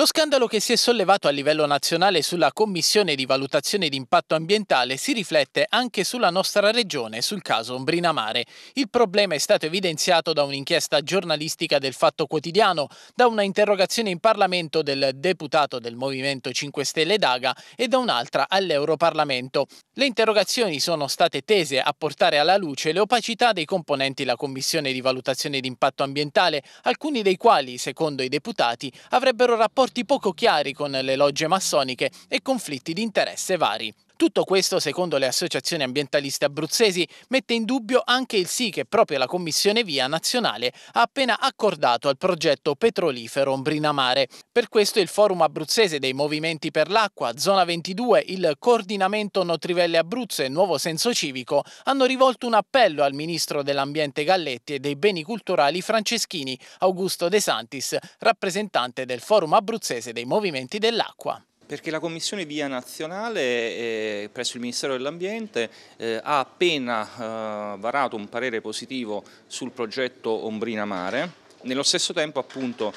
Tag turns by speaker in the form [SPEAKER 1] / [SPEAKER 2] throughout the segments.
[SPEAKER 1] Lo scandalo che si è sollevato a livello nazionale sulla Commissione di valutazione di impatto ambientale si riflette anche sulla nostra regione, sul caso Ombrina Mare. Il problema è stato evidenziato da un'inchiesta giornalistica del Fatto Quotidiano, da una interrogazione in Parlamento del deputato del Movimento 5 Stelle Daga e da un'altra all'Europarlamento. Le interrogazioni sono state tese a portare alla luce le opacità dei componenti della Commissione di valutazione di impatto ambientale, alcuni dei quali, secondo i deputati, avrebbero rapportato rapporti poco chiari con le logge massoniche e conflitti di interesse vari. Tutto questo, secondo le associazioni ambientaliste abruzzesi, mette in dubbio anche il sì che proprio la Commissione Via Nazionale ha appena accordato al progetto petrolifero Ombrinamare. Per questo il Forum Abruzzese dei Movimenti per l'Acqua, Zona 22, il Coordinamento Notrivelle Abruzzo e Nuovo Senso Civico hanno rivolto un appello al Ministro dell'Ambiente Galletti e dei Beni Culturali Franceschini, Augusto De Santis, rappresentante del Forum Abruzzese dei Movimenti dell'Acqua.
[SPEAKER 2] Perché la Commissione Via Nazionale eh, presso il Ministero dell'Ambiente eh, ha appena eh, varato un parere positivo sul progetto Ombrina Mare. Nello stesso tempo appunto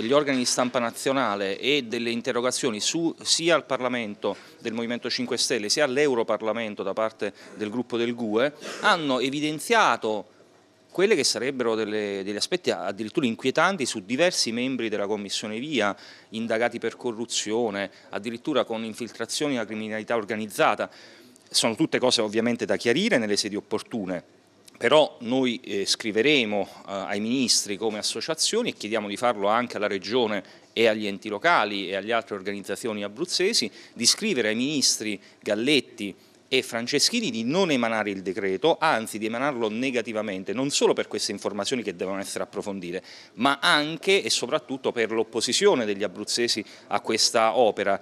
[SPEAKER 2] gli organi di stampa nazionale e delle interrogazioni su, sia al Parlamento del Movimento 5 Stelle sia all'Europarlamento da parte del gruppo del GUE hanno evidenziato quelle che sarebbero delle, degli aspetti addirittura inquietanti su diversi membri della Commissione Via, indagati per corruzione, addirittura con infiltrazioni alla criminalità organizzata. Sono tutte cose ovviamente da chiarire nelle sedi opportune, però noi eh, scriveremo eh, ai ministri come associazioni e chiediamo di farlo anche alla Regione e agli enti locali e alle altre organizzazioni abruzzesi, di scrivere ai ministri Galletti, e Franceschini di non emanare il decreto, anzi di emanarlo negativamente, non solo per queste informazioni che devono essere approfondite, ma anche e soprattutto per l'opposizione degli abruzzesi a questa opera.